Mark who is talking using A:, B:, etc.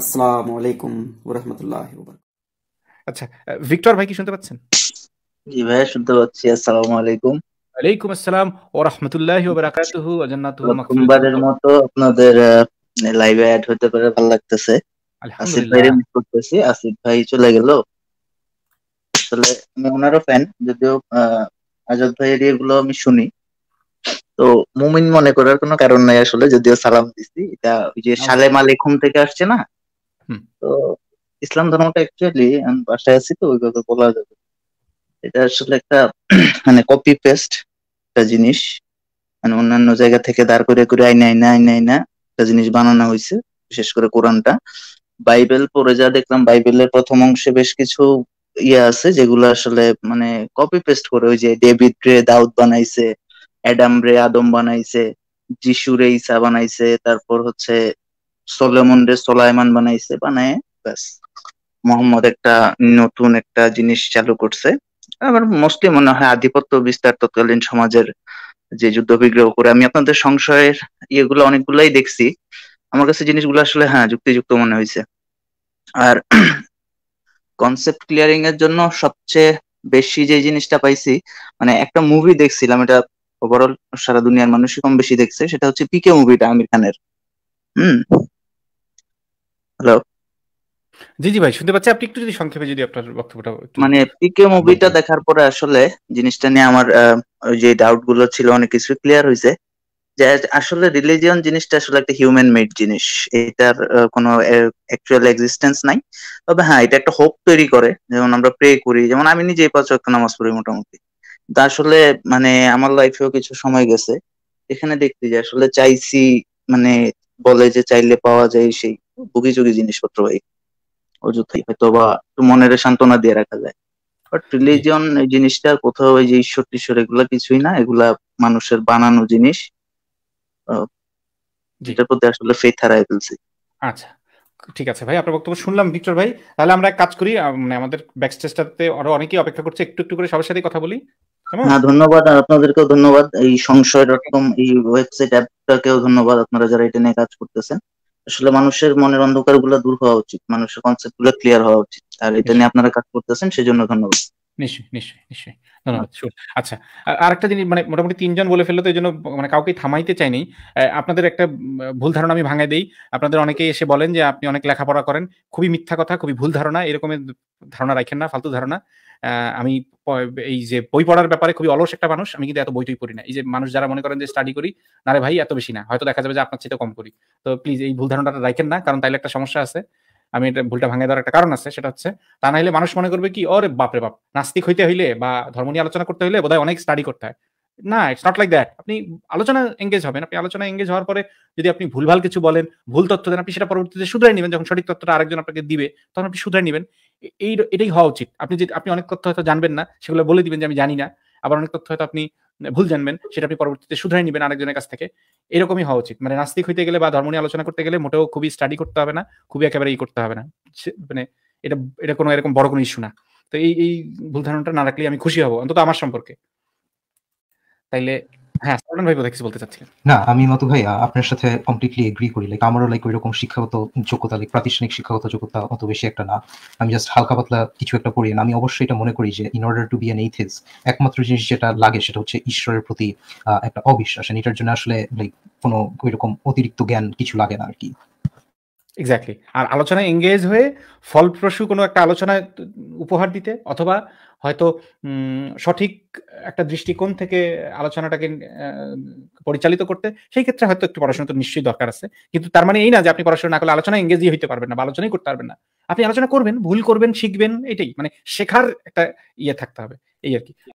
A: আসসালামু আলাইকুম ওরহমতুল্লাহ আচ্ছা ভিক্টর ভাই কি শুনতে পাচ্ছেন
B: জি ভাই শুনতে পাচ্ছি আসসালামু আলাইকুম
A: আসসালাম বারাকাতুহু জান্নাতুহু
B: মতো আপনাদের লাইভে অ্যাড হতে পারে ভালো লাগতেছে
A: আসিফ মিস করতেছি আসিফ
B: ভাই চলে গেল আসলে আমি ওনারও ফ্যান যদিও আজাদ ভাইয়ের এগুলো আমি শুনি তো মুমিন মনে করার কোনো কারণ নাই আসলে যদিও সালাম দিছি এটা ওই যে সালেম আলাইকুম থেকে আসছে না তো ইসলাম ধর্মটা অ্যাকচুয়ালি আমি বাসায় আছি তো ওইভাবে বলা যাবে এটা আসলে একটা মানে কপি পেস্ট একটা জিনিস মানে অন্যান্য জায়গা থেকে দাঁড় করে করে আইনা আইনা আইনা আইনা একটা জিনিস বানানো হয়েছে বিশেষ করে কোরআনটা বাইবেল পরে যা দেখলাম বাইবেলের প্রথম অংশে বেশ কিছু ইয়ে আছে যেগুলো আসলে মানে কপি পেস্ট করে ওই যে ডেভিড রে দাউদ বানাইছে অ্যাডাম রে আদম বানাইছে যিশু রে ইসা বানাইছে তারপর হচ্ছে সোলেমন রে সোলাইমান বানাইছে বানায় ব্যাস মোহাম্মদ একটা নতুন একটা জিনিস চালু করছে আবার মোস্টলি মনে হয় আধিপত্য বিস্তার তৎকালীন সমাজের যে যুদ্ধ বিগ্রহ করে আমি আপনাদের সংশয়ের ইয়েগুলো অনেকগুলাই দেখছি আমার কাছে জিনিসগুলো আসলে হ্যাঁ যুক্তিযুক্ত মনে হয়েছে আর কনসেপ্ট ক্লিয়ারিং এর জন্য সবচেয়ে বেশি যে জিনিসটা পাইছি মানে একটা মুভি দেখছিলাম এটা ওভারঅল সারা দুনিয়ার মানুষই কম বেশি দেখছে সেটা হচ্ছে পিকে মুভিটা আমির খানের হুম হ্যালো
A: জি জি ভাই শুনতে পাচ্ছি আপনি একটু যদি সংক্ষেপে যদি আপনার বক্তব্যটা
B: মানে পিকে মুভিটা দেখার পরে আসলে জিনিসটা নিয়ে আমার ওই যে ডাউট গুলো ছিল অনেক কিছু ক্লিয়ার হয়েছে যে আসলে রিলিজিয়ন জিনিসটা আসলে একটা হিউম্যান মেড জিনিস এটার কোনো অ্যাকচুয়াল এক্সিস্টেন্স নাই তবে হ্যাঁ এটা একটা হোপ তৈরি করে যেমন আমরা প্রে করি যেমন আমি নিজেই পাঁচ ওয়াক্ত নামাজ পড়ি মোটামুটি তা আসলে মানে আমার লাইফেও কিছু সময় গেছে এখানে দেখতে যে আসলে চাইছি মানে বলে যে চাইলে পাওয়া যায় সেই ভুগিচুগি জিনিসপত্র ভাই অযথাই হয়তো বা একটু মনের সান্ত্বনা দিয়ে রাখা যায় বাট রিলিজিয়ন এই জিনিসটা কোথাও ওই যে ঈশ্বর টিশ্বর এগুলা কিছুই না এগুলা মানুষের বানানো জিনিস যেটার প্রতি আসলে ফেথ হারাই ফেলছি
A: আচ্ছা ঠিক আছে ভাই আপনার বক্তব্য শুনলাম ভিক্টর ভাই তাহলে আমরা কাজ করি মানে আমাদের ব্যাকস্টেজটাতে আরো অনেকেই অপেক্ষা করছে একটু একটু করে সবার সাথে কথা বলি হ্যাঁ
B: ধন্যবাদ আর আপনাদেরকেও ধন্যবাদ এই সংশয় ডট কম এই ওয়েবসাইট অ্যাপটাকেও ধন্যবাদ আপনারা যারা এটা নিয়ে কাজ করতেছেন আসলে মানুষের মনের অন্ধকার গুলা দূর হওয়া উচিত মানুষের কনসেপ্ট গুলো ক্লিয়ার হওয়া উচিত আর এটা নিয়ে আপনারা কাজ করতেছেন সেজন্য ধন্যবাদ
A: নিশ্চয়ই নিশ্চয়ই নিশ্চয়ই ধন্যবাদ আচ্ছা, আচ্ছা আর একটা জিনিস মানে মোটামুটি তিনজন বলে ফেললো তো এই জন্য মানে কাউকে থামাইতে চাইনি আপনাদের একটা ভুল ধারণা আমি ভাঙায় দিই আপনাদের অনেকেই এসে বলেন যে আপনি অনেক লেখাপড়া করেন খুবই মিথ্যা কথা খুবই ভুল ধারণা এরকমের ধারণা রাখেন না ফালতু ধারণা আমি এই যে বই পড়ার ব্যাপারে খুবই অলস একটা মানুষ আমি কিন্তু এত বই টই পড়ি না এই যে মানুষ যারা মনে করেন যে স্টাডি করি না রে ভাই এত বেশি না হয়তো দেখা যাবে যে আপনার চেয়ে কম করি তো প্লিজ এই ভুল ধারণাটা রাখেন না কারণ তাইলে একটা সমস্যা আছে আমি এটা ভুলটা ভাঙে দেওয়ার একটা কারণ আছে সেটা হচ্ছে তা না হলে মানুষ মনে করবে কি ওরে বাপরে বাপ নাস্তিক হইতে হইলে বা ধর্ম নিয়ে আলোচনা করতে হইলে বোধহয় অনেক স্টাডি করতে হয় না ইটস নট লাইক দ্যাট আপনি আলোচনা এঙ্গেজ হবেন আপনি আলোচনা এঙ্গেজ হওয়ার পরে যদি আপনি ভুলভাল কিছু বলেন ভুল তথ্য দেন আপনি সেটা পরবর্তীতে শুধরাই নেবেন যখন সঠিক তথ্যটা আরেকজন আপনাকে দিবে তখন আপনি শুধরাই নেবেন এই এটাই হওয়া উচিত আপনি যদি আপনি অনেক তথ্য হয়তো জানবেন না সেগুলো বলে দিবেন যে আমি জানি না আবার অনেক তথ্য হয়তো আপনি মানে ভুল জানবেন সেটা আপনি পরবর্তীতে শুধরাই নেবেন আরেকজনের কাছ থেকে এরকমই হওয়া উচিত মানে নাস্তিক হইতে গেলে বা ধর্ম নিয়ে আলোচনা করতে গেলে মোটেও খুবই স্টাডি করতে হবে না খুবই একেবারে ই করতে হবে না মানে এটা এটা কোনো এরকম বড় কোনো ইস্যু না তো এই এই ভুল ধারণাটা না রাখলে আমি খুশি হব অন্তত আমার সম্পর্কে তাইলে হ্যাঁ ভাই কিছু বলতে চাচ্ছিলেন
B: না আমি মত ভাই আপনার সাথে কমপ্লিটলি এগ্রি করি লাইক আমারও লাইক এরকম শিক্ষাগত যোগ্যতা লাইক প্রাতিষ্ঠানিক শিক্ষাগত যোগ্যতা অত বেশি একটা না আমি জাস্ট হালকা পাতলা কিছু একটা পড়ি না আমি অবশ্যই এটা মনে করি যে in order to be an atheist একমাত্র জিনিস যেটা লাগে সেটা হচ্ছে ঈশ্বরের প্রতি একটা অবিশ্বাস এটার জন্য আসলে লাইক কোনো এরকম অতিরিক্ত জ্ঞান কিছু লাগে না আর কি
A: এক্স্যাক্টলি আর আলোচনায় এঙ্গেজ হয়ে ফলপ্রসূ কোনো একটা আলোচনায় উপহার দিতে অথবা হয়তো সঠিক একটা দৃষ্টিকোণ থেকে আলোচনাটাকে পরিচালিত করতে সেই ক্ষেত্রে হয়তো একটু পড়াশোনা তো নিশ্চয়ই দরকার আছে কিন্তু তার মানে এই না যে আপনি পড়াশোনা না করলে আলোচনা এঙ্গেজই হইতে পারবেন না বা আলোচনাই করতে পারবেন না আপনি আলোচনা করবেন ভুল করবেন শিখবেন এটাই মানে শেখার একটা ইয়ে থাকতে
B: হবে এই আর কি